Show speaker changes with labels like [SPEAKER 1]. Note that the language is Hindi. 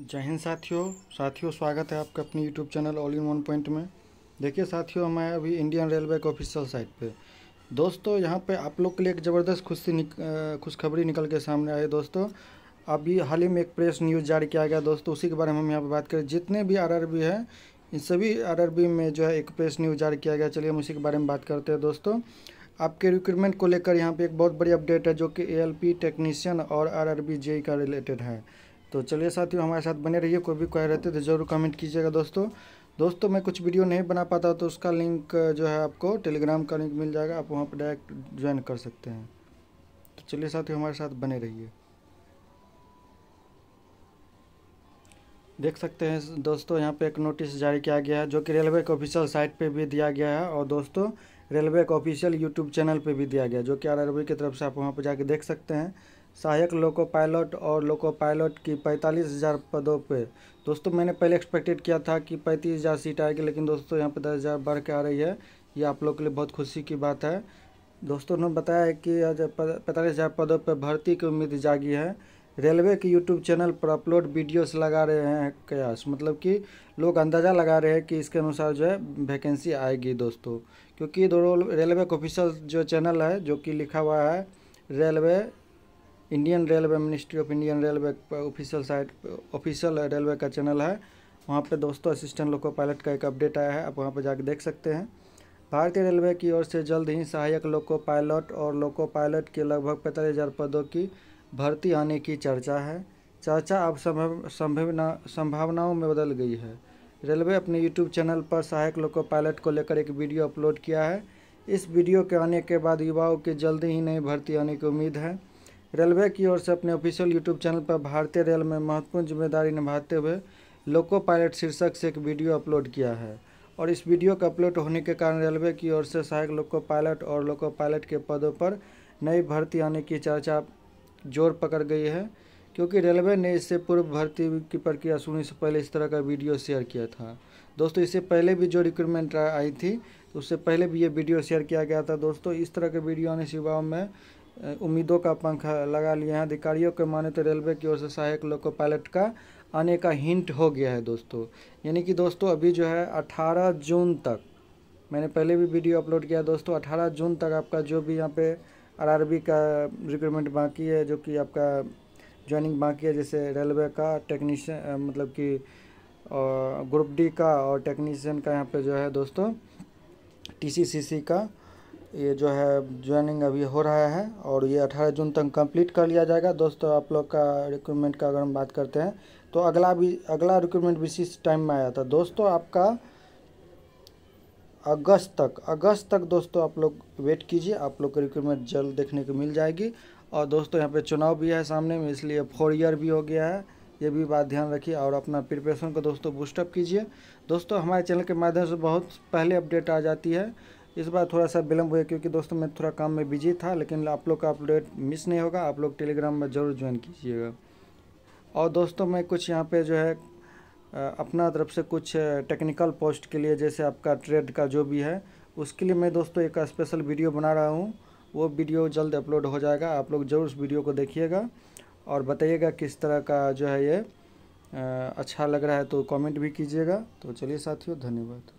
[SPEAKER 1] जय हिंद साथियों साथियों स्वागत है आपका अपने YouTube channel all in one point में देखिए साथियों मैं अभी इंडियन रेलवे के ऑफिशियल साइट पे दोस्तों यहाँ पे आप लोग के लिए एक ज़बरदस्त खुशी निक, खुशखबरी निकल के सामने आई दोस्तों अभी हाल ही में एक प्रेस न्यूज़ जारी किया गया दोस्तों उसी के बारे में हम यहाँ पर बात करें जितने भी आर है इन सभी आर में जो है एक प्रेस न्यूज़ जारी किया गया चलिए हम उसी के बारे में बात करते हैं दोस्तों आपके रिक्रूटमेंट को लेकर यहाँ पर एक बहुत बड़ी अपडेट है जो कि ए टेक्नीशियन और आर आर का रिलेटेड है तो चलिए साथियों हमारे साथ बने रहिए कोई भी क्वारी रहते तो ज़रूर कमेंट कीजिएगा दोस्तों दोस्तों मैं कुछ वीडियो नहीं बना पाता तो उसका लिंक जो है आपको टेलीग्राम का लिंक मिल जाएगा आप वहाँ पर डायरेक्ट ज्वाइन कर सकते हैं तो चलिए साथियों हमारे साथ बने रहिए देख सकते हैं दोस्तों यहाँ पे एक नोटिस जारी किया गया है जो कि रेलवे के ऑफिशियल साइट पे भी दिया गया है और दोस्तों रेलवे के ऑफिशियल यूट्यूब चैनल पे भी दिया गया है जो कि आर की तरफ से आप वहाँ पर जाके देख सकते हैं सहायक लोको पायलट और लोको पायलट की पैंतालीस हज़ार पदों पे दोस्तों मैंने पहले एक्सपेक्टेड किया था कि पैंतीस हज़ार सीट आएगी लेकिन दोस्तों यहाँ पे दस हज़ार बढ़ के आ रही है ये आप लोग के लिए बहुत खुशी की बात है दोस्तों उन्होंने बताया है कि आज पैंतालीस हज़ार पदों पर भर्ती की उम्मीद जागी है रेलवे के यूट्यूब चैनल पर अपलोड वीडियोस लगा रहे हैं कयास मतलब कि लोग अंदाज़ा लगा रहे हैं कि इसके अनुसार जो है वैकेंसी आएगी दोस्तों क्योंकि रेलवे का ऑफिशियल जो चैनल है जो कि लिखा हुआ है railway Indian railway ministry of Indian railway official site official railway का चैनल है वहाँ पे दोस्तों असिस्टेंट लोको पायलट का एक अपडेट आया है आप वहाँ पर जाके देख सकते हैं भारतीय रेलवे की ओर से जल्द ही सहायक लोको पायलट और लोको पायलट के लगभग पैंतालीस हज़ार पदों की भर्ती आने की चर्चा है चर्चा अब संभव संभावना संभावनाओं में बदल गई है रेलवे अपने यूट्यूब चैनल पर सहायक लोको पायलट को लेकर एक वीडियो अपलोड किया है इस वीडियो के आने के बाद युवाओं की जल्दी ही नई भर्ती आने की उम्मीद है रेलवे की ओर से अपने ऑफिशियल यूट्यूब चैनल पर भारतीय रेल में महत्वपूर्ण जिम्मेदारी निभाते हुए लोको पायलट शीर्षक से एक वीडियो अपलोड किया है और इस वीडियो का अपलोड होने के कारण रेलवे की ओर से सहायक लोको पायलट और लोको पायलट के पदों पर नई भर्ती आने की चर्चा जोर पकड़ गई है क्योंकि रेलवे ने इससे पूर्व भर्ती की प्रक्रिया सुनने से पहले इस तरह का वीडियो शेयर किया था दोस्तों इससे पहले भी जो रिक्रूटमेंट आई थी तो उससे पहले भी ये वीडियो शेयर किया गया था दोस्तों इस तरह के वीडियो आने से में उम्मीदों का पंख लगा लिए हैं अधिकारियों के माने तो रेलवे की ओर से सहायक लोको पायलट का आने का हिंट हो गया है दोस्तों यानी कि दोस्तों अभी जो है 18 जून तक मैंने पहले भी वीडियो अपलोड किया दोस्तों 18 जून तक आपका जो भी यहाँ पे आरआरबी का रिक्रूटमेंट बाकी है जो कि आपका ज्वाइनिंग बाकी है जैसे रेलवे का टेक्नीशियन मतलब कि ग्रुप डी का और टेक्नीशियन का यहाँ पे जो है दोस्तों टी का ये जो है ज्वाइनिंग अभी हो रहा है और ये 18 जून तक कंप्लीट कर लिया जाएगा दोस्तों आप लोग का रिक्रूटमेंट का अगर हम बात करते हैं तो अगला भी अगला रिक्रूटमेंट भी इस टाइम में आया था दोस्तों आपका अगस्त तक अगस्त तक दोस्तों आप लोग वेट कीजिए आप लोग का रिक्रूटमेंट जल्द देखने को मिल जाएगी और दोस्तों यहाँ पर चुनाव भी है सामने में इसलिए फोर ईयर भी हो गया है ये भी बात ध्यान रखिए और अपना प्रिपरेशन को दोस्तों बूस्टअप कीजिए दोस्तों हमारे चैनल के माध्यम से बहुत पहले अपडेट आ जाती है इस बार थोड़ा सा विलम्ब हुआ क्योंकि दोस्तों मैं थोड़ा काम में बिजी था लेकिन आप लोग का अपडेट मिस नहीं होगा आप लोग टेलीग्राम में ज़रूर ज्वाइन कीजिएगा और दोस्तों मैं कुछ यहाँ पे जो है अपना तरफ से कुछ टेक्निकल पोस्ट के लिए जैसे आपका ट्रेड का जो भी है उसके लिए मैं दोस्तों एक स्पेशल वीडियो बना रहा हूँ वो वीडियो जल्द अपलोड हो जाएगा आप लोग ज़रूर उस वीडियो को देखिएगा और बताइएगा किस तरह का जो है ये अच्छा लग रहा है तो कमेंट भी कीजिएगा तो चलिए साथियों धन्यवाद